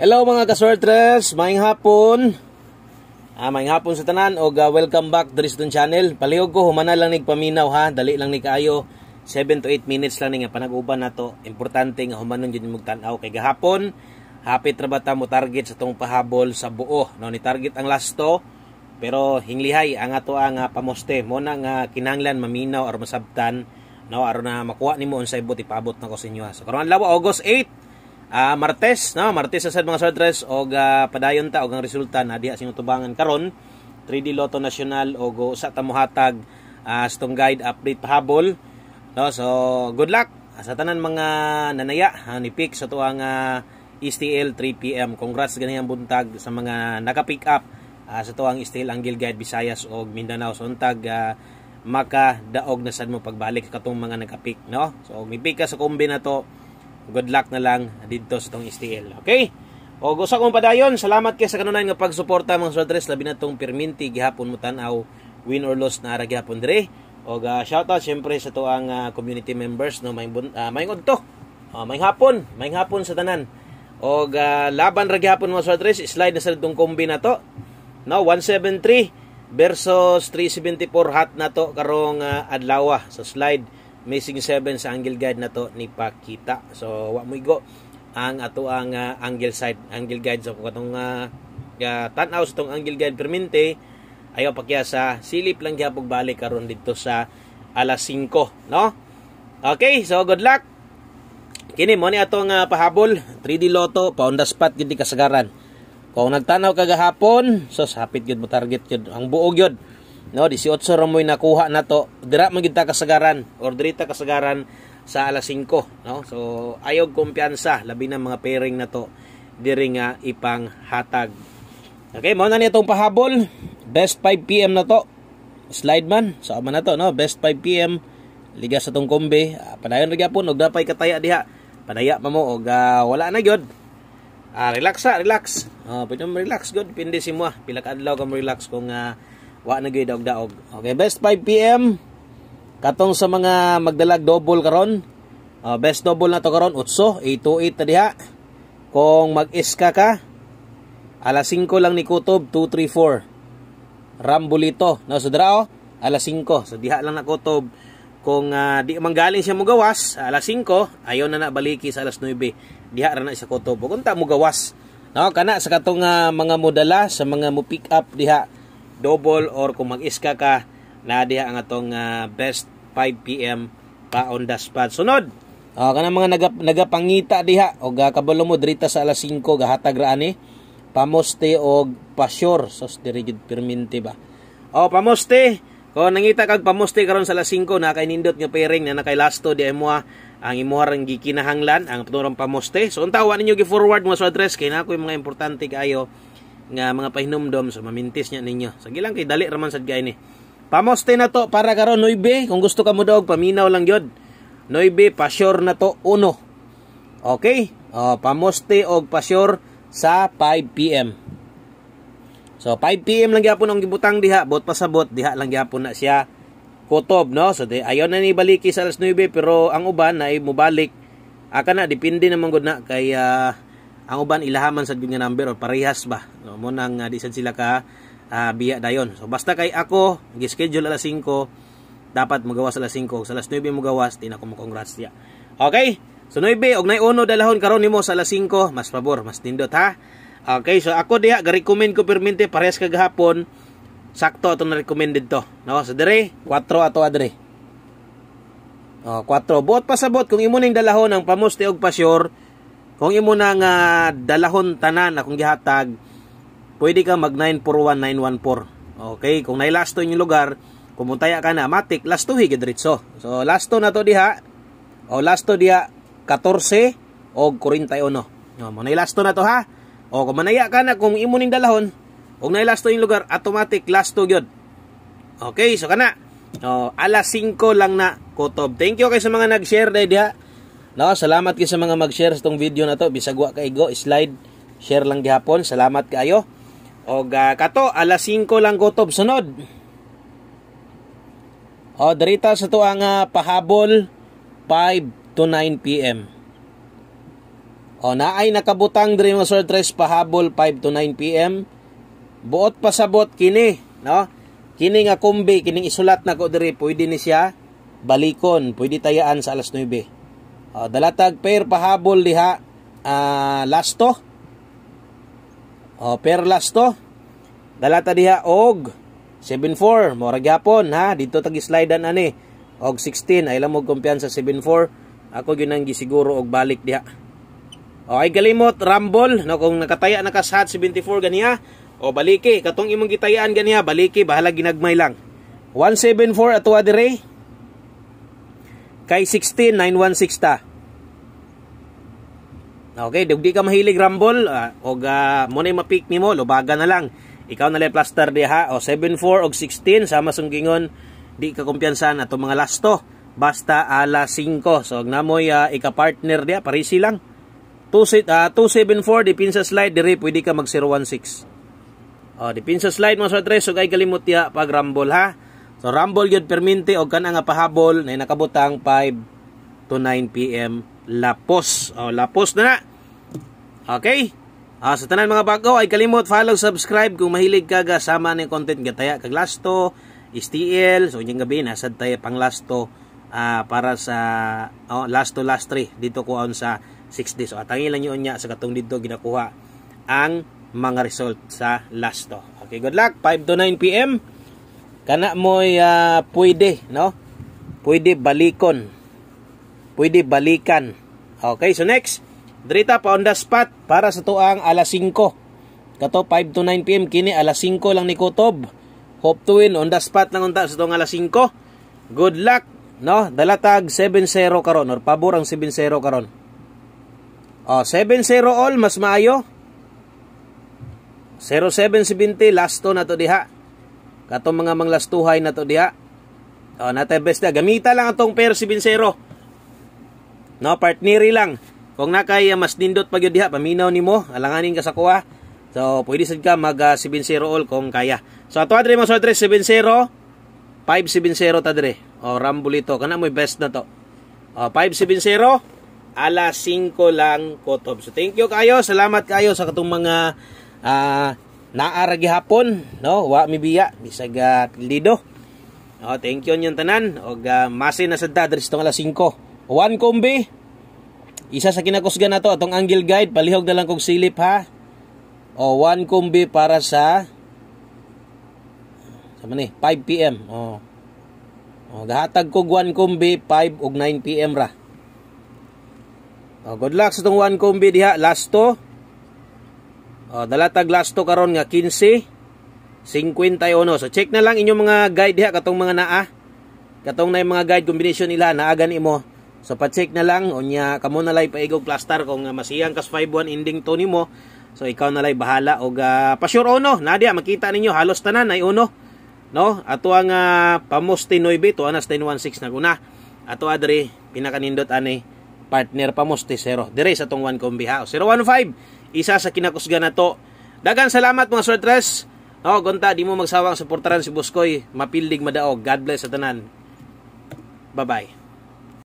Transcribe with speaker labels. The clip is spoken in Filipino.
Speaker 1: Hello mga kaswertres, maing hapon. Ah, maing hapon sa tanan og uh, welcome back diri sa channel. Paliog ko humana lang nig paminaw ha, dali lang ni kaayo. 7 to 8 minutes lang nga panag-uban nato. Importante nga humanon jud mog tan-aw kay gahapon. Happy trabata mo target sa tong pahabol sa buo. No ni target ang last to. Pero hinglihay ang ato ang uh, pamoste mo na nga kinahanglan maminaw or masabtan no aron na makuha nimo unsay buti paabot na ko sa inyo. So karon lawa August 8 uh, Martes, no? Martes sa sad mga sortres og uh, padayon ta og ang resulta na diha sa tubangan karon 3D Lotto National og oh, sa ta mohatag uh, stong guide update pahabol. No, so good luck sa tanan mga nanaya uh, ni pick sa tuang uh, STL 3 PM. Congrats ang buntag sa mga naka-pick up uh, sa tuang STL Anggil Guide Visayas og Mindanao suntag untag uh, maka daog na sad mo pagbalik katong mga naka-pick no. So og ni pick ka sa kombi na to good luck na lang dito sa tong STL. Okay? O gusto kong padayon, salamat kay sa kanunay nga pagsuporta mga swadres labi na tong perminti gihapon mo tanaw, win or loss na ara gihapon dire. O uh, shout out syempre sa to ang uh, community members no may uh, may to. Uh, may hapon, may hapon sa tanan. O uh, laban ra gihapon mga swadres, slide na sa tong kombi na to. No 173 versus 374 hot na to karong uh, ah, adlaw sa slide Missing 7 sa angle guide na to ni Pakita. So wa mo igo ang ato ang uh, angle side angle guide so katong uh, ah, uh, ah, tan-aw sa tong angle guide permente ayo pakya sa silip lang gyapog balik karon didto sa alas 5 no okay so good luck kini mo ni atong uh, pahabol 3D lotto paon spot gid kasagaran kung nagtanaw kagahapon so sapit gyud mo target gyud ang buog gyud No, 18 ra moy nakuha na to. Dira man gid ta kasagaran or diri kasagaran sa alas 5, no? So ayog kumpiyansa labi na mga pairing na to diri nga ipang hatag. Okay, mo na ni itong pahabol. Best 5 PM na to. Slide man, sa so, man na to, no? Best 5 PM liga sa tong kombe. Uh, ah, panayon ra gyapon og dapay kataya diha. Panaya pa mo og uh, wala na gyud. Ah, uh, relax sa, ah, relax. Oh, pwede mo relax gud pindi si mo. Pila ka adlaw ka mo relax kung uh, wa na gyud daog-daog. Okay, best 5 PM. Katong sa mga magdalag double karon. Uh, best double na to karon utso 828 na diha. Kung mag-iska ka, alas 5 lang ni kutob 234. Rambulito. no sa draw, oh. alas 5. So diha lang na kutob. Kung uh, di manggaling siya mugawas, alas 5, ayaw na na baliki sa alas 9. Diha ra na siya kutob. Kung ta mugawas. no kana sa katong uh, mga modala sa mga mo pick up diha double or kung mag-iska ka na diha ang atong uh, best 5 pm pa on the spot sunod uh, kana mga naga, nagapangita diha og uh, kabalo mo drita sa alas 5 gahatag ra ani pamoste og pasyor sos diri gid perminti ba oh pamoste ko nangita kag pamoste karon sa alas 5 na kay nindot nga pairing na nakay lasto di mo ang imuha rang gikinahanglan ang paturang pamoste so unta wa ninyo gi forward mo sa address kay na ko mga importante kaayo nga mga pahinumdom so mamintis niya ninyo sa so, gilang kay dali raman sad kay ni pamoste na to para karon noybe kung gusto ka mo dog paminaw lang gyud noybe pasyor na to uno okay oh, pamoste og pasyor sa 5 pm so 5 pm lang gyapon ang gibutang diha bot pasabot diha lang gyapon na siya kutob no so di, ayaw na ni baliki sa alas 9 pero ang uban ay mubalik aka na depende naman gud na kay uh, ang uban ilahaman sa nga number o parehas ba no mo nang uh, di sad sila ka uh, biya dayon so basta kay ako gi-schedule alas 5 dapat magawas alas 5 sa alas 9 magawas di na ko congrats ya okay so 9 og nay uno dalahon karon nimo sa alas 5 mas pabor mas tindot ha okay so ako diha ga-recommend ko permente parehas kag hapon sakto ato na recommended to no so dire 4 ato adre ah, Oh, 4. bot pa sa buot kung imo ning dalahon ang pamusti og pasyur, kung imo na nga dalahon tanan akong gihatag, pwede ka mag 941914. Okay, kung nailasto inyong lugar, kumuntaya ka na matik lastuhi gid diretso. So lasto na to diha. O lasto diha 14 og 41. No, mo nailasto na to ha. O kung manaya ka na kung imo ning dalahon, kung nailasto yung lugar, automatic lasto gyud. Okay, so kana. O, alas 5 lang na kutob. Thank you kay sa mga nag-share dahil diha. No, salamat kay sa mga mag-share sa tong video na to. Bisag wa kay go slide share lang gihapon. Salamat kaayo. Og uh, kato alas 5 lang gutob sunod. O dirita sa to ang uh, pahabol 5 to 9 PM. O naay nakabutang diri mga Sir Tres pahabol 5 to 9 PM. Buot pasabot kini, no? Kini nga kumbi, kining isulat na ko diri, pwede ni siya balikon, pwede tayaan sa alas 9. Uh, dalatag per pahabol liha uh, ah, lasto. Uh, per lasto. Dalata diha og 74 mura gyapon ha dito tag slide an ani og 16 ay lamog kumpiyansa 74 ako gyud nang gisiguro og balik diha. Okay galimot rumble, no kung nakataya na ka sa 74 ganiha o baliki katong imong gitayaan ganiha baliki bahala ginagmay lang. 174 ato adire Kay 16916 ta. Okay, dug di ka mahilig rumble, uh, og uh, mo na mapick nimo, lubaga na lang. Ikaw na lay plaster diha o 74 og 16 sama sunggingon di ka kumpiyansan ato mga lasto. Basta ala 5. So mo ya uh, ika-partner diha parisi lang. 2 uh, 274 dipinsa slide diri pwede ka mag 016. Oh, dipinsa slide mo sa tres so kay kalimot ya pag rumble ha. So rumble gyud perminti og kanang apahabol pahabol na nakabutang 5 to 9 PM lapos. O oh, lapos na na. Okay? Ah, sa tanan mga bago ay kalimot follow subscribe kung mahilig ka ga sama ni content gataya kag lasto STL so inyong gabi nasad tayo pang lasto uh, para sa oh, lasto last 3 dito ko on sa 6 days. So atang ilan yun niya sa katong dito ginakuha ang mga result sa lasto. Okay, good luck. 5 to 9 PM kana mo'y uh, pwede no pwede balikon pwede balikan okay so next drita pa on the spot para sa tuang alas 5 kato 5 to 9 pm kini alas 5 lang ni kutob hope to win on the spot nang unta sa tuang alas 5 good luck no dalatag 70 karon or pabor ang 70 karon oh 70 all mas maayo 0770 last to na to diha Katong mga manglastuhay na to diha. oh natay best na. Gamita lang atong pero si Vincero. No, partneri lang. Kung nakay ah, mas nindot pag diha, paminaw nimo alanganin ka sa kuha. So, pwede sad ka mag uh, ah, 7-0 all kung kaya. So, ato adre mo sortre 7-0. 7 tadre. O, rambulito. Kana mo best na to. oh, 570 alas 5 lang kotob. So thank you kayo, salamat kayo sa katong mga uh, naa gihapon no wa mi biya bisag uh, lido oh thank you nyon tanan og uh, ah, masin na sad ta tong alas 5 one kombi isa sa kinakusgan nato atong angle guide palihog na lang kog silip ha oh one kombi para sa sa ni 5 pm oh oh gahatag kog one kombi 5 og 9 pm ra oh good luck sa tong one kombi diha last to Uh, nalatag last to karon nga 15 51. So check na lang inyong mga guide diha katong mga naa. Katong na mga guide combination nila naaga nimo. So pa-check na lang unya kamo na lay paigog plaster kung uh, masiyang kas 51 ending to nimo. So ikaw na lay bahala og uh, ah, pa sure uno. Nadia makita ninyo halos tanan ay uno. No? Ato ang uh, ah, pamoste 9 to anas na naguna. Ato adre pinakanindot ani partner pamoste 0. Dire sa tong 1 kombi ha. 015 isa sa kinakusga na to. Dagan salamat mga sortres. Oh, gunta, di mo magsawang suportaran si Buskoy. Mapilig madaog. God bless sa tanan. Bye-bye.